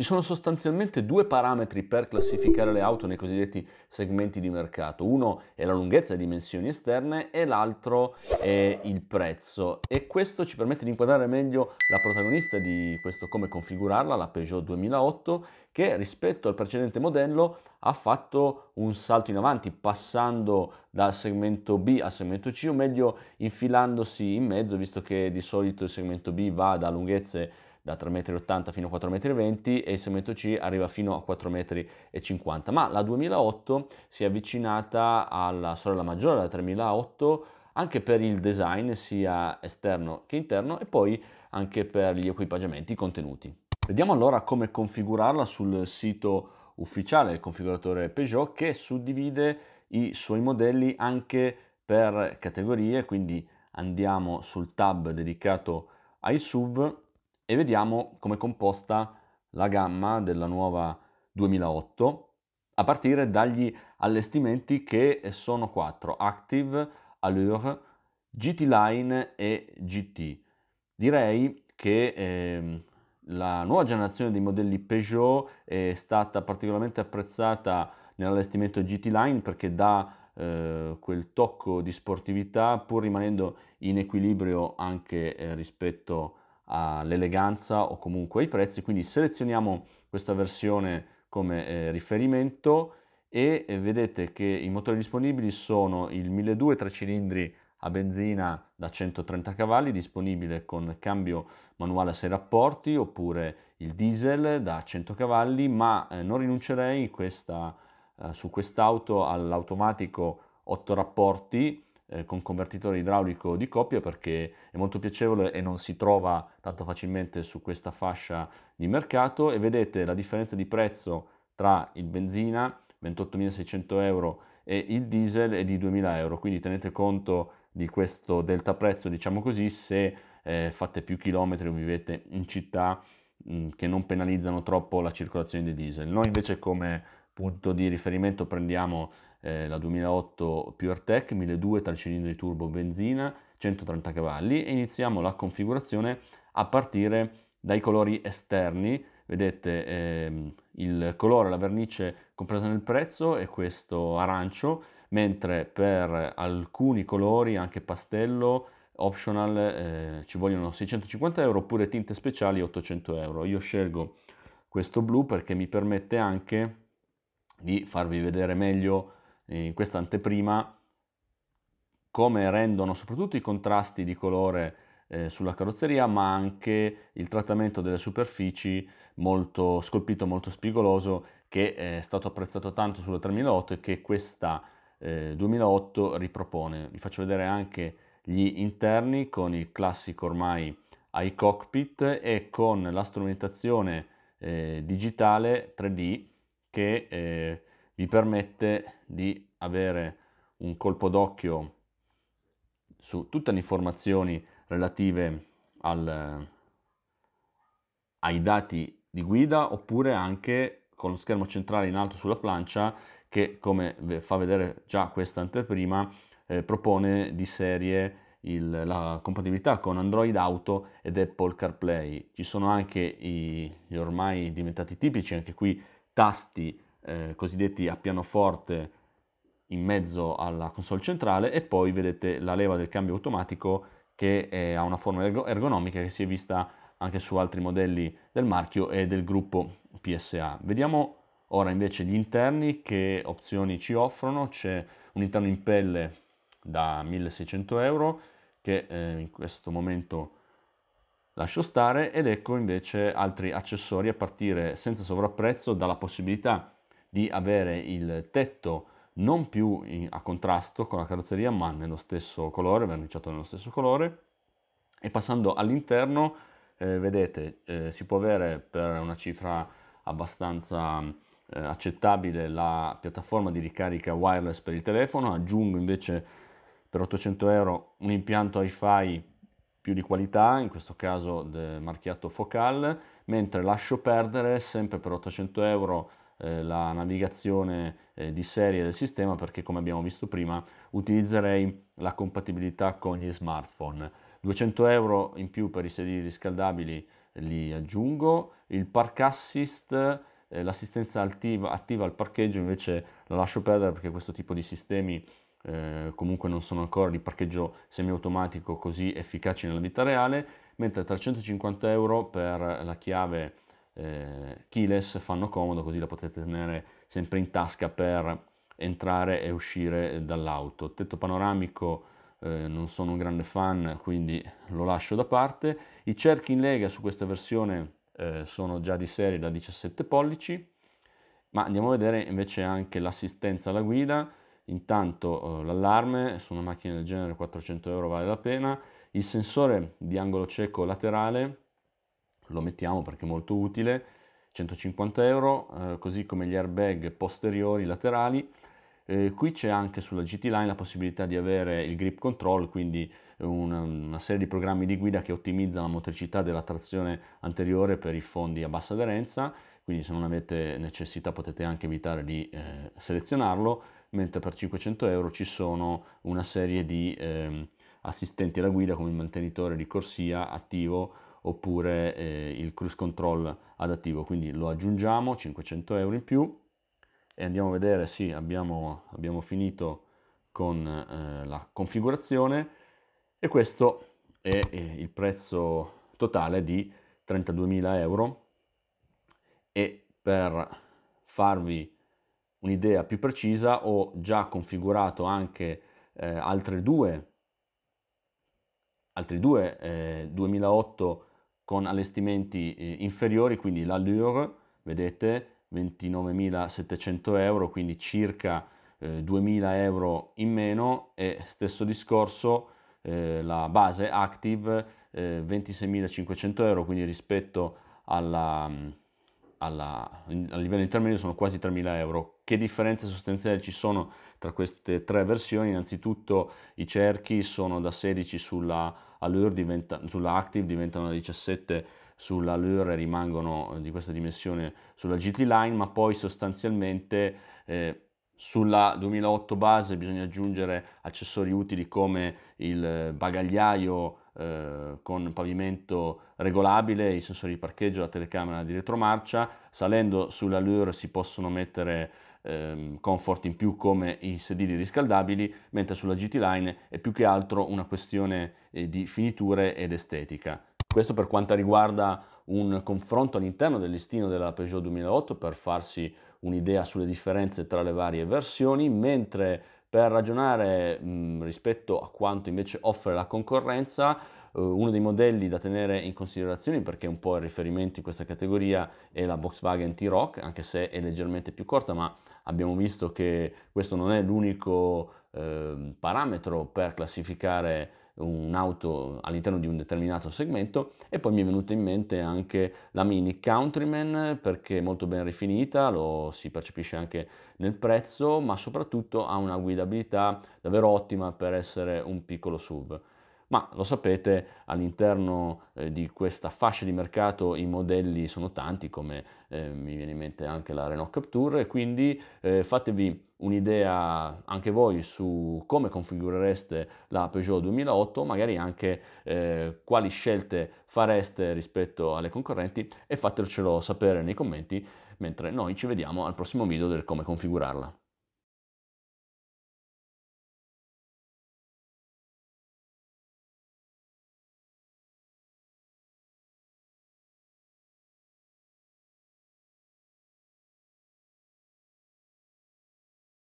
Ci sono sostanzialmente due parametri per classificare le auto nei cosiddetti segmenti di mercato. Uno è la lunghezza e dimensioni esterne e l'altro è il prezzo. E questo ci permette di inquadrare meglio la protagonista di questo come configurarla, la Peugeot 2008, che rispetto al precedente modello ha fatto un salto in avanti passando dal segmento B al segmento C o meglio infilandosi in mezzo visto che di solito il segmento B va da lunghezze da 3,80 m fino a 4,20 m e il segmento C arriva fino a 4,50 m, ma la 2008 si è avvicinata alla sorella maggiore, la 3008, anche per il design sia esterno che interno e poi anche per gli equipaggiamenti contenuti. Vediamo allora come configurarla sul sito ufficiale del configuratore Peugeot che suddivide i suoi modelli anche per categorie, quindi andiamo sul tab dedicato ai SUV e vediamo come è composta la gamma della nuova 2008 a partire dagli allestimenti che sono quattro Active, Allure, GT Line e GT. Direi che eh, la nuova generazione dei modelli Peugeot è stata particolarmente apprezzata nell'allestimento GT Line perché dà eh, quel tocco di sportività pur rimanendo in equilibrio anche eh, rispetto all'eleganza o comunque ai prezzi, quindi selezioniamo questa versione come eh, riferimento e eh, vedete che i motori disponibili sono il 1200 3 cilindri a benzina da 130 cavalli disponibile con cambio manuale a 6 rapporti oppure il diesel da 100 cavalli ma eh, non rinuncerei questa, eh, su quest'auto all'automatico 8 rapporti eh, con convertitore idraulico di coppia perché è molto piacevole e non si trova tanto facilmente su questa fascia di mercato e vedete la differenza di prezzo tra il benzina 28.600 euro e il diesel è di 2.000 euro quindi tenete conto di questo delta prezzo diciamo così se eh, fate più chilometri o vivete in città mh, mm, che non penalizzano troppo la circolazione di diesel noi invece come punto di riferimento prendiamo eh, la 2008 PureTech 1200 3 cilindri turbo benzina, 130 cavalli e iniziamo la configurazione a partire dai colori esterni, vedete ehm, il colore, la vernice compresa nel prezzo è questo arancio, mentre per alcuni colori, anche pastello, optional, eh, ci vogliono 650 euro oppure tinte speciali 800 euro. Io scelgo questo blu perché mi permette anche di farvi vedere meglio in questa anteprima come rendono soprattutto i contrasti di colore eh, sulla carrozzeria ma anche il trattamento delle superfici molto scolpito, molto spigoloso che eh, è stato apprezzato tanto sulla 3008 e che questa eh, 2008 ripropone. Vi faccio vedere anche gli interni con il classico ormai i cockpit e con la strumentazione eh, digitale 3D che eh, vi permette di avere un colpo d'occhio su tutte le informazioni relative al, ai dati di guida oppure anche con lo schermo centrale in alto sulla plancia che come fa vedere già questa anteprima eh, propone di serie il, la compatibilità con Android Auto ed Apple CarPlay. Ci sono anche i, gli ormai diventati tipici, anche qui tasti eh, cosiddetti a pianoforte in mezzo alla console centrale e poi vedete la leva del cambio automatico che è, ha una forma ergonomica che si è vista anche su altri modelli del marchio e del gruppo PSA. Vediamo ora invece gli interni che opzioni ci offrono, c'è un interno in pelle da 1600 euro che eh, in questo momento lascio stare ed ecco invece altri accessori a partire senza sovrapprezzo dalla possibilità di avere il tetto non più in, a contrasto con la carrozzeria ma nello stesso colore, verniciato nello stesso colore e passando all'interno eh, vedete eh, si può avere per una cifra abbastanza eh, accettabile la piattaforma di ricarica wireless per il telefono aggiungo invece per 800 euro un impianto hi-fi più di qualità in questo caso marchiato Focal mentre lascio perdere sempre per 800 euro eh, la navigazione eh, di serie del sistema perché come abbiamo visto prima utilizzerei la compatibilità con gli smartphone. 200 euro in più per i sedili riscaldabili li aggiungo, il park assist eh, l'assistenza attiva, attiva, al parcheggio invece la lascio perdere perché questo tipo di sistemi eh, comunque non sono ancora di parcheggio semiautomatico così efficaci nella vita reale, mentre 350 euro per la chiave eh, keyless fanno comodo così la potete tenere sempre in tasca per entrare e uscire dall'auto. Tetto panoramico eh, non sono un grande fan quindi lo lascio da parte. I cerchi in lega su questa versione eh, sono già di serie da 17 pollici ma andiamo a vedere invece anche l'assistenza alla guida. Intanto eh, l'allarme su una macchina del genere 400 euro vale la pena. Il sensore di angolo cieco laterale lo mettiamo perché è molto utile, 150 euro, eh, così come gli airbag posteriori laterali. Eh, qui c'è anche sulla GT Line la possibilità di avere il grip control, quindi una, una serie di programmi di guida che ottimizza la motricità della trazione anteriore per i fondi a bassa aderenza, quindi se non avete necessità potete anche evitare di eh, selezionarlo, mentre per 500 euro ci sono una serie di ehm, assistenti alla guida come il mantenitore di corsia attivo oppure eh, il cruise control adattivo, quindi lo aggiungiamo, 500 euro in più e andiamo a vedere, sì abbiamo, abbiamo finito con eh, la configurazione e questo è eh, il prezzo totale di 32.000 euro e per farvi un'idea più precisa ho già configurato anche eh, altre due altri due eh, 2008 con allestimenti eh, inferiori, quindi l'Allure, vedete, 29.700 euro, quindi circa 2.000 eh, euro in meno e stesso discorso eh, la base Active eh, 26.500 euro, quindi rispetto alla, alla, a livello intermedio sono quasi 3.000 euro. Che differenze sostanziali ci sono tra queste tre versioni innanzitutto i cerchi sono da 16 sulla Allure, diventa, sulla Active diventano da 17 sulla Allure e rimangono eh, di questa dimensione sulla GT Line, ma poi sostanzialmente eh, sulla 2008 base bisogna aggiungere accessori utili come il bagagliaio eh, con pavimento regolabile, i sensori di parcheggio, la telecamera di retromarcia. Salendo sulla Lure si possono mettere ehm, comfort in più come i sedili riscaldabili, mentre sulla GT Line è più che altro una questione eh, di finiture ed estetica. Questo per quanto riguarda un confronto all'interno del listino della Peugeot 2008 per farsi un'idea sulle differenze tra le varie versioni, mentre per ragionare mh, rispetto a quanto invece offre la concorrenza, eh, uno dei modelli da tenere in considerazione, perché è un po' il riferimento in questa categoria, è la Volkswagen T-Rock, anche se è leggermente più corta, ma abbiamo visto che questo non è l'unico eh, parametro per classificare un'auto all'interno di un determinato segmento e poi mi è venuta in mente anche la Mini Countryman perché è molto ben rifinita, lo si percepisce anche nel prezzo, ma soprattutto ha una guidabilità davvero ottima per essere un piccolo SUV ma lo sapete all'interno eh, di questa fascia di mercato i modelli sono tanti come eh, mi viene in mente anche la Renault Capture e quindi eh, fatevi un'idea anche voi su come configurereste la Peugeot 2008 magari anche eh, quali scelte fareste rispetto alle concorrenti e fatecelo sapere nei commenti mentre noi ci vediamo al prossimo video del come configurarla.